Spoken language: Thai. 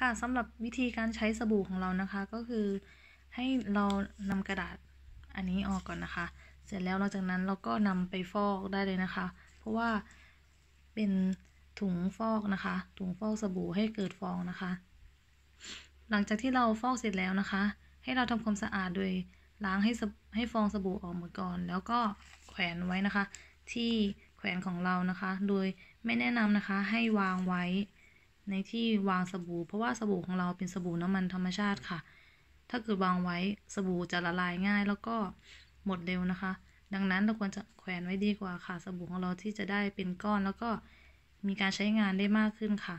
ค่ะ สำหรับวิธีการใช้สบู่ของเรานะคะ ก็คือให้เรานำกระดาษอันนี้ออกก่อนนะคะ เสร็จแล้วหลังจากนั้นเราก็นำไปฟอกได้เลยนะคะ เพราะว่าเป็นถุงฟอกนะคะ ถุงฟอกสบู่ให้เกิดฟองนะคะ หลังจากที่เราฟอกเสร็จแล้วนะคะ ให้เราทำความสะอาดโดยล้างให้ให้ฟองสบู่ออกหมดก่อน แล้วก็แขวนไว้นะคะ ที่แขวนของเรานะคะ โดยไม่แนะนำนะคะให้วางไว้ในที่วางสบู่เพราะว่าสบู่ของเราเป็นสบู่น้ำมันธรรมชาติค่ะ ถ้าเกิดวางไว้สบู่จะละลายง่ายแล้วก็หมดเร็วนะคะ ดังนั้นเราควรจะแขวนไว้ดีกว่าค่ะ สบู่ของเราที่จะได้เป็นก้อนแล้วก็มีการใช้งานได้มากขึ้นค่ะ